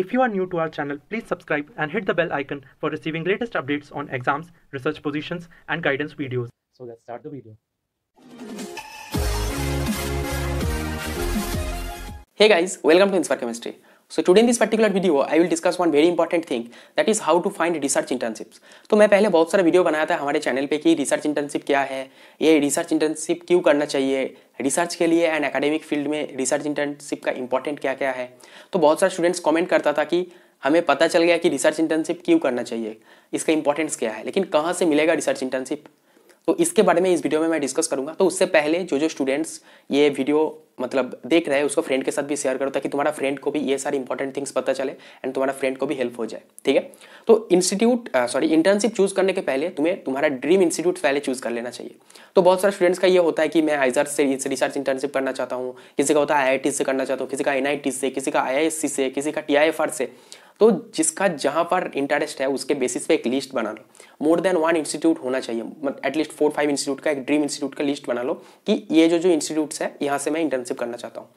If you are new to our channel, please subscribe and hit the bell icon for receiving latest updates on exams, research positions and guidance videos. So let's start the video. Hey guys, welcome to Inspire Chemistry. So today in this particular video I will discuss one very important thing that is how to find research internships तो मैं पहले बहुत सारा video बनाया था हमारे channel पे कि रिसर्च इंटर्नशिप क्या है ये रिसर्च इंटर्नशिप क्यों करना चाहिए रिसर्च के लिए एंड एकेडमिक फील्ड में रिसर्च इंटर्नशिप का इंपॉर्टेंट क्या क्या है तो बहुत सारे स्टूडेंट्स कॉमेंट करता था कि हमें पता चल गया कि रिसर्च इंटर्नशिप क्यों करना चाहिए इसका इंपॉर्टेंस क्या है लेकिन कहाँ से मिलेगा रिसर्च इंटर्नशिप तो इसके बारे में इस वीडियो में मैं डिस्कस करूंगा तो उससे पहले जो जो स्टूडेंट्स ये वीडियो मतलब देख रहे हैं उसको फ्रेंड के साथ भी शेयर करो ताकि तुम्हारा फ्रेंड को भी ये सारी इंपॉर्टेंट थिंग्स पता चले एंड तुम्हारा फ्रेंड को भी हेल्प हो जाए ठीक है तो इंस्टीट्यूट सॉरी इंटर्नशिप चूज करने के पहले तुम्हें तुम्हारा ड्रीम इंस्टीट्यूट पहले चूज कर लेना चाहिए तो बहुत सारे स्टूडेंट्स का ये होता है कि मैं आइजर से रिसर्च इंटर्नशिप करना चाहता हूँ किसी का होता है आई से करना चाहता हूँ किसी का एन से किसी का आई से किसी का टी से तो जिसका जहाँ पर इंटरेस्ट है उसके बेसिस पे एक लिस्ट बना लो मोर देन वन इंस्टीट्यूट होना चाहिए मतलब एटलीस्ट फोर फाइव इंस्टीट्यूट का एक ड्रीम इंस्टीट्यूट का लिस्ट बना लो कि ये जो जो इंस्टीट्यूट्स है यहाँ से मैं इंटर्नशिप करना चाहता हूँ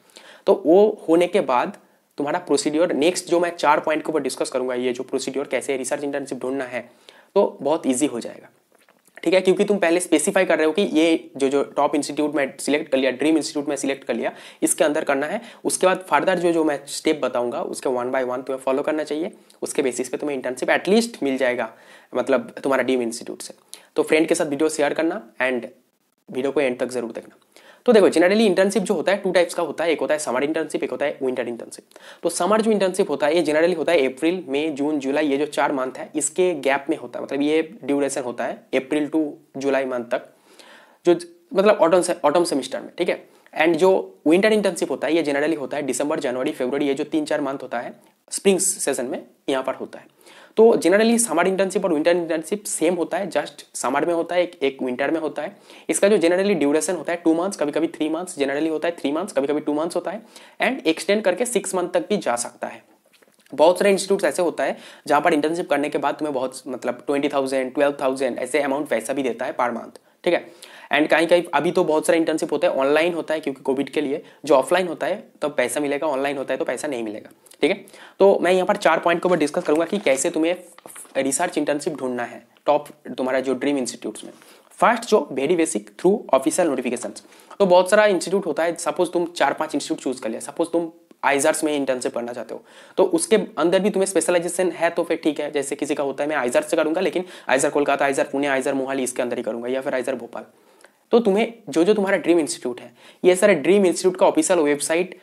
तो वो होने के बाद तुम्हारा प्रोसीड्योर नेक्स्ट जो मैं चार पॉइंट के ऊपर डिस्कस करूंगा ये जो प्रोसीड्योर कैसे रिसर्च इंटर्नशिप ढूंढना है तो बहुत ईजी हो जाएगा ठीक है क्योंकि तुम पहले स्पेसिफाई कर रहे हो कि ये जो जो टॉप इंस्टीट्यूट में सिलेक्ट कर लिया ड्रीम इंस्टीट्यूट में सिलेक्ट कर लिया इसके अंदर करना है उसके बाद फर्दर जो जो मैं स्टेप बताऊंगा उसके वन बाय वन तुम्हें फॉलो करना चाहिए उसके बेसिस पे तुम्हें इंटर्नशिप एटलीस्ट मिल जाएगा मतलब तुम्हारा ड्रीम इंस्टीट्यूट से तो फ्रेंड के साथ वीडियो शेयर करना एंड वीडियो को एंड तक जरूर देखना तो देखो जनरली इंटर्नशिप जो होता है टू टाइप्स का होता है एक होता है समर इंटर्नशिप एक होता है विंटर इंटर्नशिप तो समर जो इंटर्नशिप होता है ये जनरली होता है अप्रैल मई जून जुलाई ये जो चार मंथ है इसके गैप में होता है मतलब ये ड्यूरेशन होता है अप्रैल टू जुलाई मंथ तक जो मतलब ऑटम से ऑटम सेमिस्टर में ठीक है एंड जो विंटर इंटर्नशिप होता है ये जनरली होता है दिसंबर जनवरी फेबर ये जो तीन चार मंथ होता है स्प्रिंग सेशन में यहाँ पर होता है तो जनरली समर इंटर्नशिप और विंटर इंटर्नशिप सेम होता है जस्ट समर में होता है एक, एक विंटर में होता है इसका जो जनरली ड्यूरेशन होता है टू मंथ्स कभी कभी थ्री मंथ्स जनरली होता है थ्री मंथ्स कभी कभी टू मंथ्स होता है एंड एक्सटेंड करके सिक्स मंथ तक भी जा सकता है बहुत सारे इंस्टीट्यूट ऐसे होता है जहाँ पर इंटर्नशिप करने के बाद तुम्हें बहुत मतलब ट्वेंटी थाउजेंड ट्वेल्व थाउजेंड ऐसे अमाउंट वैसा भी देता है पर मंथ ठीक है एंड कहीं कहीं अभी तो बहुत सारे इंटर्नशिप होते हैं ऑनलाइन होता है क्योंकि कोविड के लिए जो ऑफलाइन होता है तो पैसा मिलेगा ऑनलाइन होता है तो पैसा नहीं मिलेगा ठीक है तो मैं यहाँ पर चार पॉइंट को मैं डिस्कस करूंगा कि कैसे तुम्हें रिसर्च इंटर्नशिप ढूंढना है टॉप तुम्हारा जो ड्रीम इंस्टीट्यूट में फर्स्ट जो very basic through official notification तो बहुत सारा इंस्टीट्यूट होता है सपोज तुम चार पांच इंस्टीट्यूट चूज कर लिया सपोज तुम आइजर्स में इंटर्नशिप करना चाहते हो तो उसके अंदर भी तुम्हें स्पेशलाइजेशन है तो फिर ठीक है जैसे किसी का होता है मैं आइजर से करूंगा लेकिन आइजर कोलकाता आइजर पुणे आइजर मोहाली इसके अंदर ही करूंगा या फिर आइजर भोपाल तो तुम्हें जो जो तुम्हारा ड्रीम इंस्टीट्यूट है ये सारे ड्रीम इंस्टीट्यूट का official website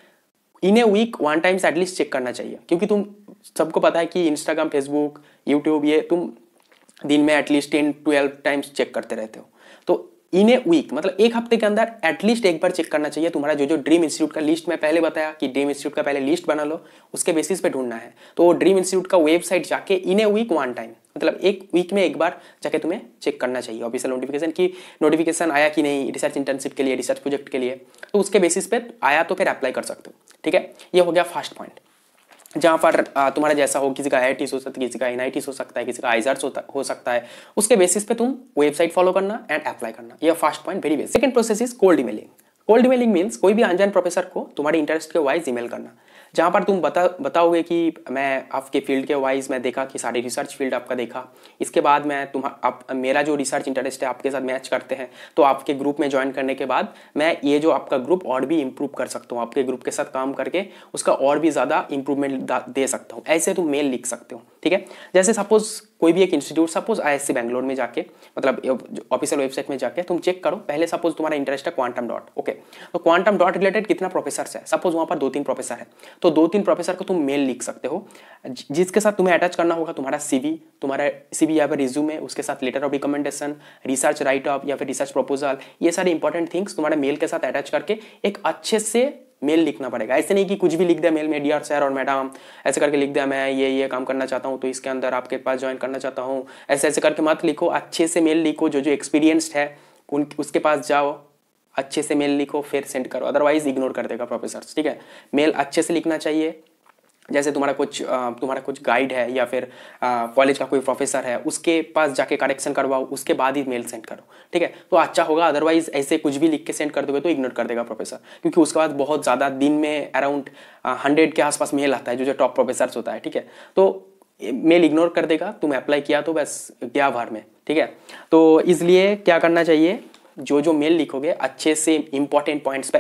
in a week one times at least check करना चाहिए क्योंकि तुम सबको पता है कि इंस्टाग्राम फेसबुक यूट्यूब ये तुम दिन में at least ten twelve times check करते रहते हो इन ए वीक मतलब एक हफ्ते के अंदर एटलीस्ट एक बार चेक करना चाहिए तुम्हारा जो जो ड्रीम इंस्टीट्यूट का लिस्ट मैं पहले बताया कि ड्रीम इंस्टीट्यूट का पहले लिस्ट बना लो उसके बेसिस पे ढूंढना है तो ड्रीम इंस्टीट्यूट का वेबसाइट जाके in a week one time मतलब एक वीक में एक बार जाके तुम्हें चेक करना चाहिए ऑफिशियल नोटिफिकेशन की नोटिफिकेशन आया कि नहीं रिसर्च इंटर्नशिप के लिए रिसर्च प्रोजेक्ट के लिए तो उसके बेसिस पे आया तो फिर अप्लाई कर सकते हो ठीक है ये हो गया फर्स्ट पॉइंट जहाँ पर तुम्हारा जैसा हो किसी का आई हो सकता है किसी का एन हो सकता है किसी का आईजार्स हो सकता है उसके बेसिस पे तुम वेबसाइट फॉलो करना एंड अप्लाई करना यह first point very best second process is cold emailing cold emailing means कोई भी अनजान प्रोफेसर को तुम्हारे इंटरेस्ट के वाइज ईमेल करना जहाँ पर तुम बता बताओगे कि मैं आपके फील्ड के वाइज मैं देखा कि सारे रिसर्च फील्ड आपका देखा इसके बाद मैं तुम आप मेरा जो रिसर्च इंटरेस्ट है आपके साथ मैच करते हैं तो आपके ग्रुप में ज्वाइन करने के बाद मैं ये जो आपका ग्रुप और भी इम्प्रूव कर सकता हूँ आपके ग्रुप के साथ काम करके उसका और भी ज़्यादा इम्प्रूवमेंट दे सकता हूँ ऐसे तुम मेल लिख सकते हो ठीक है जैसे सपोज कोई भी एक इंस्टीट्यूट सपोज आईएससी बैंगलोर में जाके मतलब ऑफिशियल वेबसाइट में जाके तुम चेक करो पहले सपोज तुम्हारा इंटरेस्ट है क्वांटम डॉट ओके तो क्वांटम डॉट रिलेटेड कितना प्रोफेसर है सपोज वहाँ पर दो तीन प्रोफेसर है तो दो तीन प्रोफेसर को तुम मेल लिख सकते हो जिसके साथ तुम्हें अटैच करना होगा तुम्हारा सीवी तुम्हारा सीवी या फिर रिज्यूम है उसके साथ letter of recommendation research write up या फिर रिसर्च प्रपोजल ये सारे इंपॉर्टेंट थिंग्स तुम्हारे मेल के साथ अटैच करके एक अच्छे से मेल लिखना पड़ेगा ऐसे नहीं कि कुछ भी लिख दिया मेल में डियर सर और मैडम ऐसे करके लिख दिया मैं ये ये काम करना चाहता हूँ तो इसके अंदर आपके पास ज्वाइन करना चाहता हूँ ऐसे ऐसे करके मत लिखो अच्छे से मेल लिखो जो जो एक्सपीरियंस्ड है उन उसके पास जाओ अच्छे से मेल लिखो फिर सेंड करो अदरवाइज इग्नोर कर देगा प्रोफेसर ठीक है मेल अच्छे से लिखना चाहिए जैसे तुम्हारा कुछ तुम्हारा कुछ गाइड है या फिर कॉलेज का कोई प्रोफेसर है उसके पास जाके करेक्शन करवाओ उसके बाद ही मेल सेंड करो ठीक है तो अच्छा होगा अदरवाइज ऐसे कुछ भी लिख के सेंड कर दोगे तो इग्नोर कर देगा प्रोफेसर क्योंकि उसके बाद बहुत ज़्यादा दिन में अराउंड हंड्रेड के आसपास मेल आता है जो जो टॉप प्रोफेसर होता है ठीक है तो मेल इग्नोर कर देगा तुम अप्लाई किया तो बस गया भार में ठीक है तो इसलिए क्या करना चाहिए जो जो मेल लिखोगे अच्छे से इंपॉर्टेंट पॉइंट्स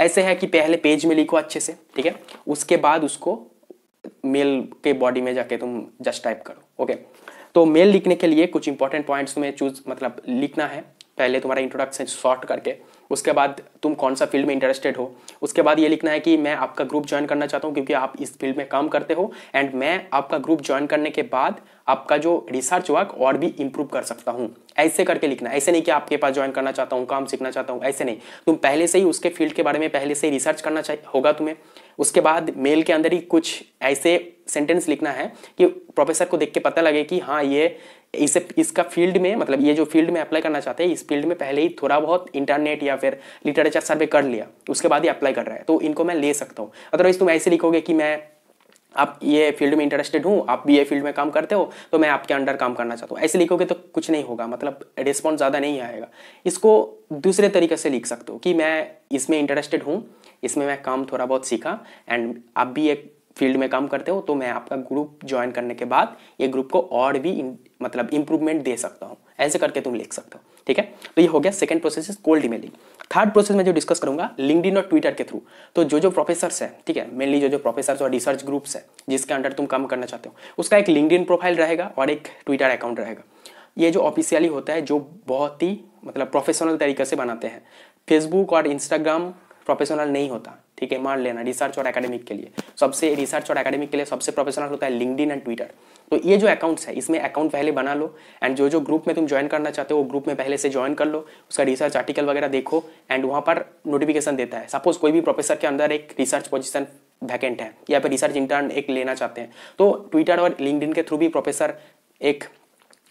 ऐसे है कि पहले पेज में लिखो अच्छे से ठीक है उसके बाद उसको मेल के बॉडी में जाके तुम जस्ट टाइप करो ओके तो मेल लिखने के लिए कुछ इंपॉर्टेंट पॉइंट्स तुम्हें चूज मतलब लिखना है पहले तुम्हारा इंट्रोडक्शन शॉर्ट करके उसके बाद तुम कौन सा फील्ड में इंटरेस्टेड हो उसके बाद ये लिखना है कि मैं आपका ग्रुप ज्वाइन करना चाहता हूँ क्योंकि आप इस फील्ड में काम करते हो एंड मैं आपका ग्रुप ज्वाइन करने के बाद आपका जो रिसर्च वर्क और भी इम्प्रूव कर सकता हूँ ऐसे करके लिखना ऐसे नहीं कि आपके पास ज्वाइन करना चाहता हूँ काम सीखना चाहता हूँ ऐसे नहीं तुम पहले से ही उसके फील्ड के बारे में पहले से ही रिसर्च करना चाह होगा तुम्हें उसके बाद मेल के अंदर ही कुछ ऐसे सेंटेंस लिखना है कि प्रोफेसर को देख के पता लगे कि हाँ ये इसे इसका फील्ड में मतलब ये जो फील्ड में अप्लाई करना चाहते हैं इस फील्ड में पहले ही थोड़ा बहुत इंटरनेट या फिर लिटरेचर सर्वे कर लिया उसके बाद ही अप्लाई कर रहा है तो इनको मैं ले सकता हूँ अदरवाइज़ तुम ऐसे लिखोगे कि मैं आप ये फील्ड में इंटरेस्टेड हूँ आप भी ये फील्ड में काम करते हो तो मैं आपके अंडर काम करना चाहता हूँ ऐसे लिखोगे तो कुछ नहीं होगा मतलब रिस्पॉन्स ज़्यादा नहीं आएगा इसको दूसरे तरीके से लिख सकते हो कि मैं इसमें इंटरेस्टेड हूँ इसमें मैं काम थोड़ा बहुत सीखा एंड आप भी एक फील्ड में काम करते हो तो मैं आपका ग्रुप ज्वाइन करने के बाद ये ग्रुप को और भी इन, मतलब इंप्रूवमेंट दे सकता हूँ ऐसे करके तुम लिख सकते हो ठीक है तो ये हो गया second process is cold emailing third process मैं जो डिस्कस करूंगा लिंकडिन और ट्विटर के थ्रू तो जो जो प्रोफेसर्स है ठीक है मेनली जो जो प्रोफेसर और रिसर्च ग्रुप्स है जिसके अंडर तुम काम करना चाहते हो उसका एक लिंकडिन प्रोफाइल रहेगा और एक ट्विटर अकाउंट रहेगा ये जो ऑफिशियली होता है जो बहुत ही मतलब प्रोफेशनल तरीके से बनाते हैं फेसबुक और इंस्टाग्राम प्रोफेशनल नहीं होता ठीक है मान लेना रिसर्च और एकेडमिक के लिए सबसे रिसर्च और एकेडमिक के लिए सबसे प्रोफेशनल होता है लिंकड एंड ट्विटर तो ये जो अकाउंट्स है इसमें अकाउंट पहले बना लो एंड जो जो ग्रुप में तुम ज्वाइन करना चाहते हो वो ग्रुप में पहले से ज्वाइन कर लो उसका रिसर्च आर्टिकल वगैरह देखो एंड वहाँ पर नोटिफिकेशन देता है सपोज कोई भी प्रोफेसर के अंदर एक रिसर्च पोजिशन वैकेंट है या फिर रिसर्च इंटर्न एक लेना चाहते हैं तो ट्विटर और लिंकड के थ्रू भी प्रोफेसर एक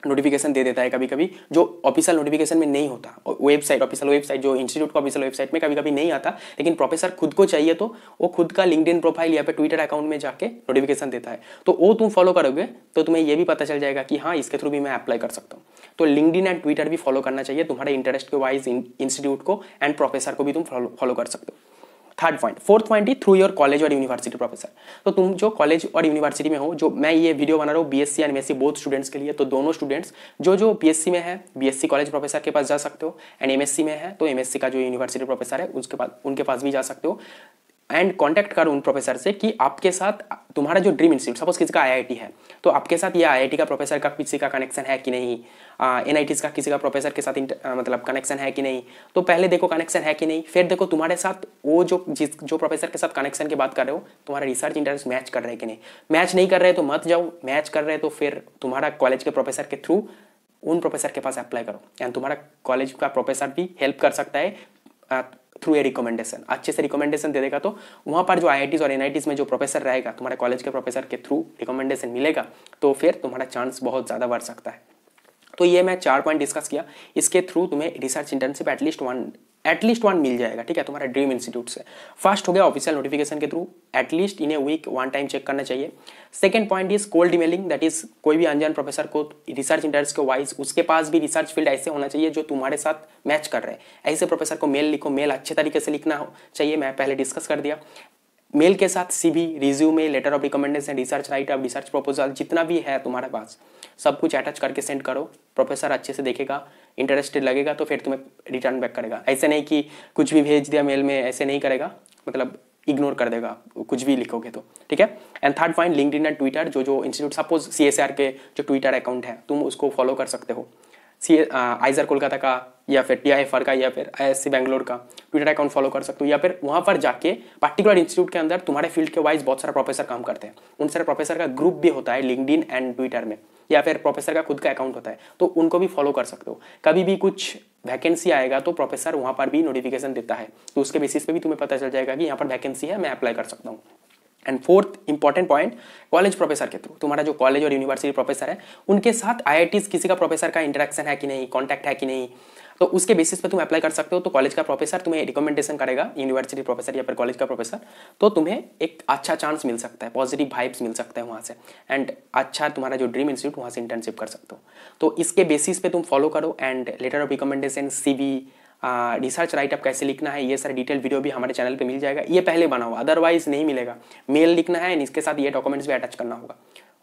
नोटिफिकेशन दे देता है कभी कभी जो ऑफिशियल नोटिफिकेशन में नहीं होता वेबसाइट ऑफिशियल वेबसाइट जो इंस्टीट्यूट का ऑफिशियल वेबसाइट में कभी कभी नहीं आता लेकिन प्रोफेसर खुद को चाहिए तो वो खुद का लिंकड प्रोफाइल या फिर ट्विटर अकाउंट में जाके नोटिफिकेशन देता है तो वो तुम फॉलो करोगे तो तुम्हें यह भी पता चल जाएगा कि हाँ इसके थ्रू भी मैं अप्लाई कर सकता हूँ तो लिंकड एंड ट्विटर भी फॉलो करना चाहिए तुम्हारे इंटरेस्ट के वाइज इंस्टीट्यूट को एंड प्रोफेसर को भी तुम फॉलो कर सकते हो थर्ड पॉइंट फोर्थ पॉइंट ही थ्रू योर कॉलेज और यूनिवर्सिटी प्रोफेसर तो तुम जो कॉलेज और यूनिवर्सिटी में हो जो मैं ये वीडियो बना रहा हूँ B S and MSc both students के लिए तो दोनों स्टूडेंट्स जो जो बी में है बी कॉलेज प्रोफेसर के पास जा सकते हो एंड एमएससी में है तो एमएससी का जो यूनिवर्सिटी प्रोफेसर है उसके पास उनके पास भी जा सकते हो एंड कॉन्टैक्ट करो उन प्रोफेसर से कि आपके साथ तुम्हारा जो ड्रीम इंस्टीट्यूट सपोज किसी का आईआईटी है तो आपके साथ ये आईआईटी का प्रोफेसर का किसी का कनेक्शन है कि नहीं एन का किसी का प्रोफेसर के साथ आ, मतलब कनेक्शन है कि नहीं तो पहले देखो कनेक्शन है कि नहीं फिर देखो तुम्हारे साथ वो जो जिस जो प्रोफेसर के साथ कनेक्शन की बात कर रहे हो तुम्हारा रिसर्च इंटरेस्ट मैच कर रहे हैं कि नहीं मैच नहीं कर रहे तो मत जाओ मैच कर रहे तो फिर तुम्हारा कॉलेज के प्रोफेसर के थ्रू उन प्रोफेसर के पास अप्लाई करो एंड तुम्हारा कॉलेज का प्रोफेसर भी हेल्प कर सकता है थ्रू ए रिकमेंडेशन अच्छे से रिकमेंडेशन दे देगा तो वहाँ पर जो आई और एन में जो प्रोफेसर रहेगा तुम्हारे कॉलेज के प्रोफेसर के थ्रू रिकमेंडेशन मिलेगा तो फिर तुम्हारा चांस बहुत ज़्यादा बढ़ सकता है तो ये मैं चार पॉइंट डिस्कस किया इसके थ्रू तुम्हें research internship at least one at least one मिल जाएगा ठीक है तुम्हारा ड्रीम इंस्टीट्यूट से फर्स्ट हो गया ऑफिशियल नोटिफिकेशन के through at least in a week one time check करना चाहिए second point is cold emailing that is कोई भी अनजान प्रोफेसर को रिसर्च इंटरेस्ट के वाइज उसके पास भी रिसर्च फील्ड ऐसे होना चाहिए जो तुम्हारे साथ मैच कर रहे हैं ऐसे प्रोफेसर को मेल लिखो मेल अच्छे तरीके से लिखना हो चाहिए मैं पहले डिस्कस कर दिया मेल के साथ CV resume letter of recommendation research write up research proposal जितना भी है तुम्हारे पास सब कुछ अटैच करके सेंड करो प्रोफेसर अच्छे से देखेगा इंटरेस्टेड लगेगा तो फिर तुम्हें रिटर्न बैक करेगा ऐसे नहीं कि कुछ भी भेज दिया मेल में ऐसे नहीं करेगा मतलब इग्नोर कर देगा कुछ भी लिखोगे तो ठीक है and third point LinkedIn and Twitter जो जो इंस्टीट्यूट सपोज सी के जो ट्विटर अकाउंट है तुम उसको फॉलो कर सकते हो सी आइजर कोलकाता का या फिर टी आई एफ आर का या फिर आई एस सी बैंगलोर का ट्विटर अकाउंट फॉलो कर सकते हो या फिर वहाँ पर जाके पर्टिकुलर इंस्टीट्यूट के अंदर तुम्हारे फील्ड के वाइज बहुत सारा प्रोफेसर काम करते हैं उन सारे प्रोफेसर का ग्रुप भी होता है लिंकड एंड ट्विटर में या फिर प्रोफेसर का खुद का अकाउंट होता है तो उनको भी फॉलो कर सकते हो कभी भी कुछ वैकेंसी आएगा तो प्रोफेसर वहाँ पर भी नोटिफिकेशन देता है तो उसके बेसिस पे भी तुम्हें पता चल जाएगा कि यहाँ पर वैकेंसी है मैं अप्लाई कर सकता हूँ and fourth important point college professor के थ्रू तुम्हारा जो कॉलेज और यूनिवर्सिटी प्रोफेसर है उनके साथ आई किसी का प्रोफेसर का इंटरेक्शन है कि नहीं कॉन्टैक्ट है कि नहीं तो उसके बेसिस पे तुम अप्लाई कर सकते हो तो कॉलेज का प्रोफेसर तुम्हें रिकमेंडेशन करेगा यूनिवर्सिटी प्रोफेसर या फिर कॉलेज का प्रोफेसर तो तुम्हें एक अच्छा चांस मिल सकता है पॉजिटिव वाइब्स मिल सकते हैं वहाँ से एंड अच्छा तुम्हारा जो ड्रीम इंस्टीट्यूट वहाँ से इंटर्नशिप कर सकते हो तो इसके बेसिस पे तुम फॉलो करो एंड लेटर ऑफ रिकमेंडेशन सी रिसर्च राइटअप कैसे लिखना है ये सारे डिटेल वीडियो भी हमारे चैनल पे मिल जाएगा ये पहले बना हुआ अदरवाइज नहीं मिलेगा मेल लिखना है इसके साथ ये डॉक्यूमेंट्स भी अटैच करना होगा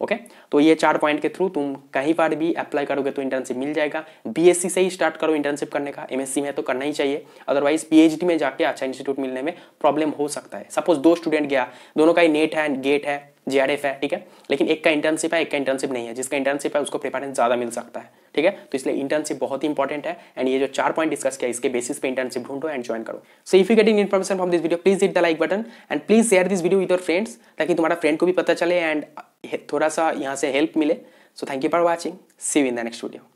ओके तो ये चार पॉइंट के थ्रू तुम कहीं पर भी अप्लाई करोगे तो इंटर्नशिप मिल जाएगा बी से ही स्टार्ट करो इंटर्नशिप करने का एम में तो करना ही चाहिए अदरवाइज पी में जाके अच्छा इंस्टीट्यूट मिलने में प्रॉब्लम हो सकता है सपोज दो स्टूडेंट गया दोनों का ही नेट है गेट है एफ है ठीक है लेकिन एक का इंटर्नशिप है एक का इंटर्नशिप नहीं है जिसका इंटर्नशिप है उसको प्रेफरेंस ज़्यादा मिल सकता है ठीक है तो इसलिए इंटर्नशिप बहुत ही इंपॉर्टेंट है एंड ये जो चार पॉइंट डिस्कस किया इसके बेसिस पे इंटर्नशिप ढूंढो एंड ज्वाइन करो so if you getting information from this video please hit the like button and please share this video with your friends ताकि तुम्हारा फ्रेंड को भी पता चले एंड थोड़ा सा यहाँ से हेल्प मिले so thank you for watching see you in the next video